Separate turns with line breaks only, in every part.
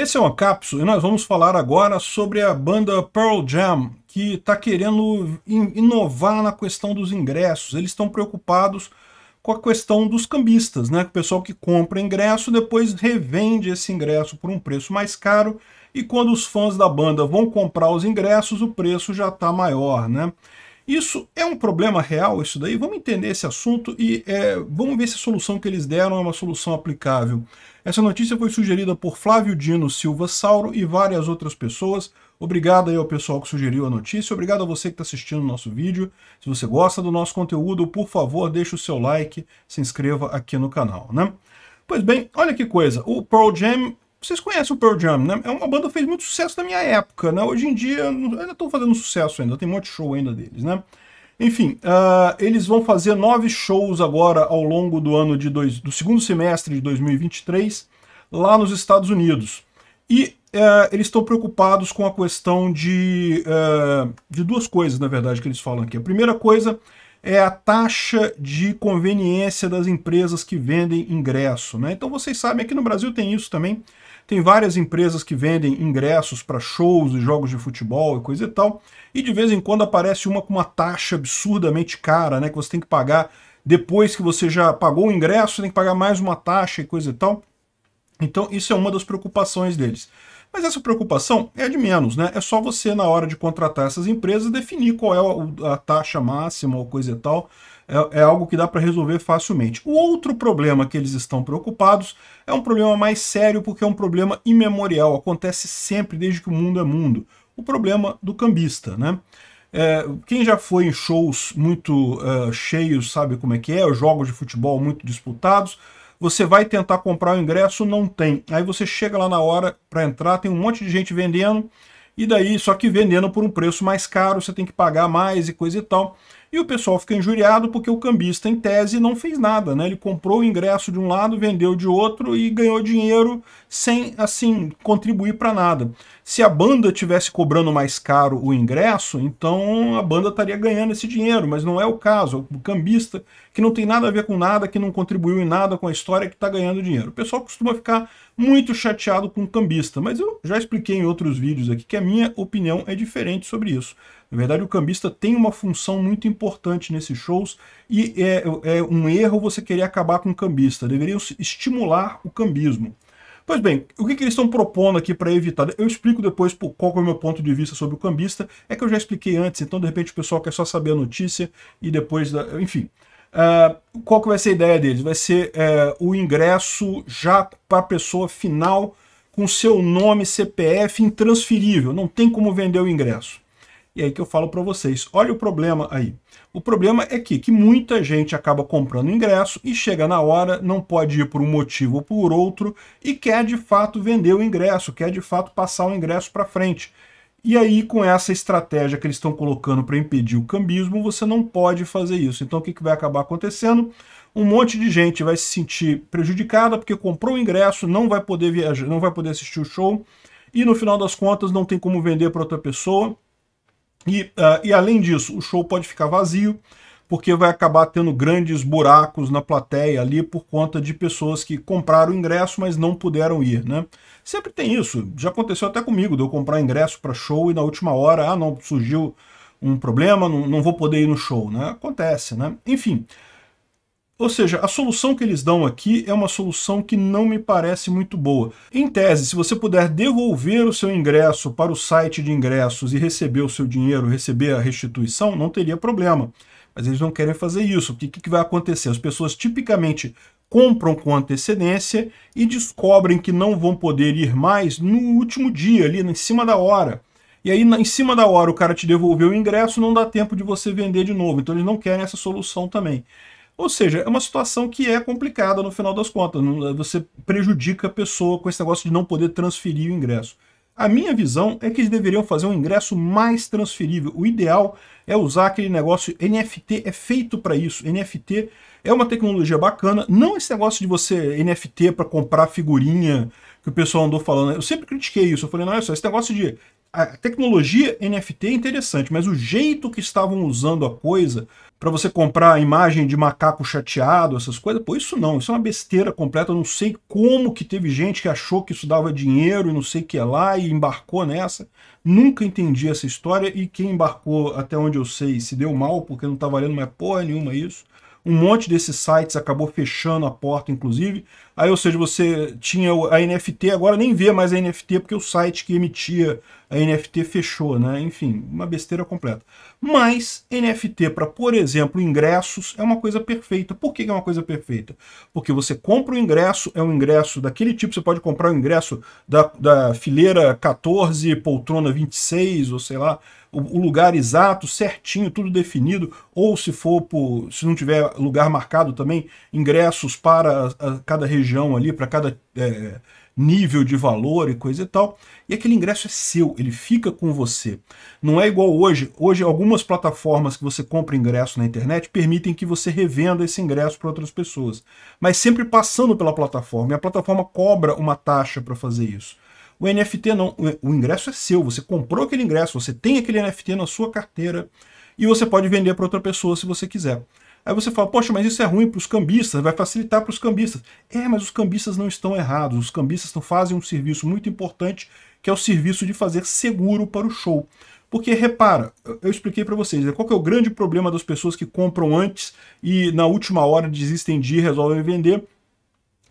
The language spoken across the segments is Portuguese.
Esse é uma cápsula e nós vamos falar agora sobre a banda Pearl Jam, que está querendo inovar na questão dos ingressos. Eles estão preocupados com a questão dos cambistas, né? O pessoal que compra ingresso depois revende esse ingresso por um preço mais caro e quando os fãs da banda vão comprar os ingressos, o preço já está maior, né? Isso é um problema real, isso daí? Vamos entender esse assunto e é, vamos ver se a solução que eles deram é uma solução aplicável. Essa notícia foi sugerida por Flávio Dino Silva Sauro e várias outras pessoas. Obrigado aí ao pessoal que sugeriu a notícia, obrigado a você que está assistindo o nosso vídeo. Se você gosta do nosso conteúdo, por favor, deixe o seu like, se inscreva aqui no canal, né? Pois bem, olha que coisa, o Pearl Jam vocês conhecem o Pearl Jam, né? É uma banda que fez muito sucesso na minha época, né? Hoje em dia, ainda estão fazendo sucesso ainda, tem um monte de show ainda deles, né? Enfim, uh, eles vão fazer nove shows agora ao longo do ano de dois, do segundo semestre de 2023, lá nos Estados Unidos. E uh, eles estão preocupados com a questão de, uh, de duas coisas, na verdade, que eles falam aqui. A primeira coisa é a taxa de conveniência das empresas que vendem ingresso. Né? Então vocês sabem, aqui no Brasil tem isso também. Tem várias empresas que vendem ingressos para shows e jogos de futebol e coisa e tal. E de vez em quando aparece uma com uma taxa absurdamente cara, né? Que você tem que pagar depois que você já pagou o ingresso, tem que pagar mais uma taxa e coisa e tal. Então isso é uma das preocupações deles. Mas essa preocupação é de menos, né? É só você, na hora de contratar essas empresas, definir qual é a, taxa máxima ou coisa e tal. É, é algo que dá para resolver facilmente. O outro problema que eles estão preocupados é um problema mais sério, porque é um problema imemorial. Acontece sempre, desde que o mundo é mundo. O problema do cambista, né? É, quem já foi em shows muito uh, cheios sabe como é que é, jogos de futebol muito disputados, você vai tentar comprar o ingresso, não tem. Aí você chega lá na hora para entrar, tem um monte de gente vendendo, e daí, só que vendendo por um preço mais caro, você tem que pagar mais e coisa e tal. E o pessoal fica injuriado porque o cambista, em tese, não fez nada, né? Ele comprou o ingresso de um lado, vendeu de outro e ganhou dinheiro sem, assim, contribuir para nada. Se a banda tivesse cobrando mais caro o ingresso, então a banda estaria ganhando esse dinheiro, mas não é o caso. O cambista, que não tem nada a ver com nada, que não contribuiu em nada com a história, é que está ganhando dinheiro. O pessoal costuma ficar muito chateado com o cambista, mas eu já expliquei em outros vídeos aqui que a minha opinião é diferente sobre isso. Na verdade, o cambista tem uma função muito importante nesses shows e é, é um erro você querer acabar com o cambista. Deveriam estimular o cambismo. Pois bem, o que, que eles estão propondo aqui para evitar? Eu explico depois qual é o meu ponto de vista sobre o cambista. É que eu já expliquei antes, então de repente o pessoal quer só saber a notícia e depois... Da... Enfim, uh, qual que vai ser a ideia deles? Vai ser uh, o ingresso já para a pessoa final com seu nome, CPF intransferível. Não tem como vender o ingresso. E aí que eu falo para vocês, olha o problema aí. O problema é que, que muita gente acaba comprando ingresso e chega na hora, não pode ir por um motivo ou por outro e quer de fato vender o ingresso, quer de fato passar o ingresso para frente. E aí, com essa estratégia que eles estão colocando para impedir o cambismo, você não pode fazer isso. Então, o que, que vai acabar acontecendo? Um monte de gente vai se sentir prejudicada porque comprou o ingresso, não vai poder viajar, não vai poder assistir o show e no final das contas não tem como vender para outra pessoa e, uh, e além disso, o show pode ficar vazio, porque vai acabar tendo grandes buracos na plateia ali por conta de pessoas que compraram ingresso, mas não puderam ir, né? Sempre tem isso, já aconteceu até comigo, de eu comprar ingresso para show e na última hora, ah não, surgiu um problema, não, não vou poder ir no show, né? Acontece, né? Enfim, ou seja, a solução que eles dão aqui é uma solução que não me parece muito boa. Em tese, se você puder devolver o seu ingresso para o site de ingressos e receber o seu dinheiro, receber a restituição, não teria problema. Mas eles não querem fazer isso, porque o que, que vai acontecer? As pessoas tipicamente compram com antecedência e descobrem que não vão poder ir mais no último dia, ali em cima da hora. E aí, em cima da hora, o cara te devolveu o ingresso, não dá tempo de você vender de novo. Então, eles não querem essa solução também. Ou seja, é uma situação que é complicada no final das contas. Eh, você prejudica a pessoa com esse negócio de não poder transferir o ingresso. A minha visão é que eles deveriam fazer um ingresso mais transferível. O ideal é usar aquele negócio NFT, é feito para isso. NFT é uma tecnologia bacana, não esse negócio de você NFT para comprar figurinha que o pessoal andou falando. Eu sempre critiquei isso. Eu falei, não, é só esse negócio de a tecnologia NFT é interessante, mas o jeito que estavam usando a coisa para você comprar a imagem de macaco chateado, essas coisas, pô, isso não, isso é uma besteira completa. Eu não sei como que teve gente que achou que isso dava dinheiro e não sei o que é lá e embarcou nessa. Nunca entendi essa história e quem embarcou, até onde eu sei, se deu mal porque não tá valendo mais porra nenhuma isso. Um monte desses sites acabou fechando a porta, inclusive. Aí, ou seja, você tinha a NFT, agora nem vê mais a NFT porque o site que emitia a NFT fechou, né? Enfim, uma besteira completa. Mas NFT para, por exemplo, ingressos é uma coisa perfeita. Por que é uma coisa perfeita? Porque você compra o um ingresso, é um ingresso daquele tipo, você pode comprar o um ingresso da, da fileira 14, poltrona 26, ou sei lá, o, lugar exato, certinho, tudo definido, ou se for por, se não tiver lugar marcado também, ingressos para a, a cada região ali, para cada é, nível de valor e coisa e tal. E aquele ingresso é seu, ele fica com você. Não é igual hoje. Hoje, algumas plataformas que você compra ingresso na internet permitem que você revenda esse ingresso para outras pessoas. Mas sempre passando pela plataforma. E a plataforma cobra uma taxa para fazer isso. O NFT não. O ingresso é seu. Você comprou aquele ingresso, você tem aquele NFT na sua carteira e você pode vender para outra pessoa se você quiser. Aí você fala, poxa, mas isso é ruim para os cambistas, vai facilitar para os cambistas. É, mas os cambistas não estão errados, os cambistas fazem um serviço muito importante, que é o serviço de fazer seguro para o show. Porque, repara, eu expliquei para vocês, né, qual é o grande problema das pessoas que compram antes e na última hora desistem de ir, resolvem vender?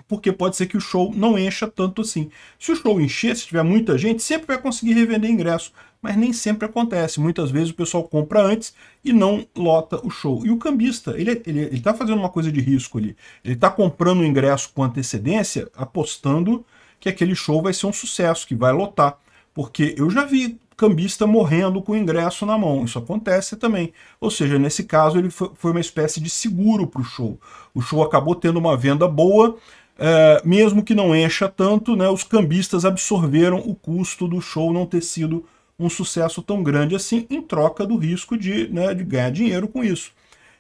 Porque pode ser que o show não encha tanto assim. Se o show encher, se tiver muita gente, sempre vai conseguir revender ingresso mas nem sempre acontece. Muitas vezes o pessoal compra antes e não lota o show. E o cambista, ele está é, ele, é, ele tá fazendo uma coisa de risco ali. Ele está comprando o ingresso com antecedência, apostando que aquele show vai ser um sucesso, que vai lotar. Porque eu já vi cambista morrendo com o ingresso na mão. Isso acontece também. Ou seja, nesse caso ele foi uma espécie de seguro para o show. O show acabou tendo uma venda boa, é, mesmo que não encha tanto, né, os cambistas absorveram o custo do show não ter sido um sucesso tão grande assim em troca do risco de, né, de ganhar dinheiro com isso.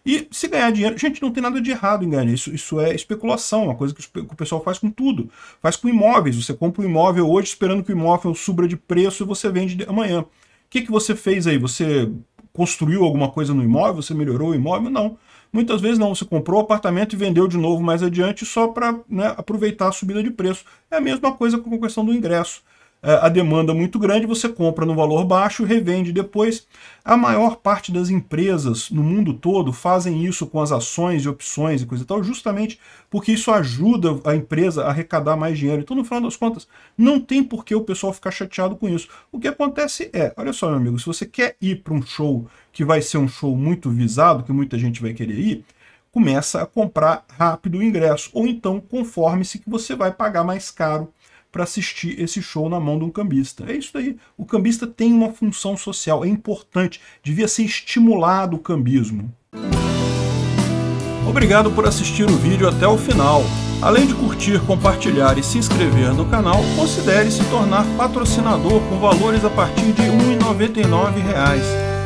E se ganhar dinheiro, gente, não tem nada de errado em ganhar isso. Isso é especulação, uma coisa que o pessoal faz com tudo. Faz com imóveis. Você compra um imóvel hoje esperando que o imóvel suba de preço e você vende amanhã. O que, que você fez aí? Você construiu alguma coisa no imóvel? Você melhorou o imóvel? Não. Muitas vezes não, você comprou o apartamento e vendeu de novo mais adiante só para né, aproveitar a subida de preço. É a mesma coisa com a questão do ingresso. É, a demanda muito grande, você compra no valor baixo, revende depois. A maior parte das empresas no mundo todo fazem isso com as ações e opções e coisa e tal, justamente porque isso ajuda a empresa a arrecadar mais dinheiro. Então, no final das contas, não tem por que o pessoal ficar chateado com isso. O que acontece é, olha só, meu amigo, se você quer ir para um show que vai ser um show muito visado, que muita gente vai querer ir, começa a comprar rápido o ingresso, ou então conforme-se que você vai pagar mais caro para assistir esse show na mão de um cambista. É isso aí. O cambista tem uma função social, é importante, devia ser estimulado o cambismo. Obrigado por assistir o vídeo até o final. Além de curtir, compartilhar e se inscrever no canal, considere se tornar patrocinador com valores a partir de R$ 1,99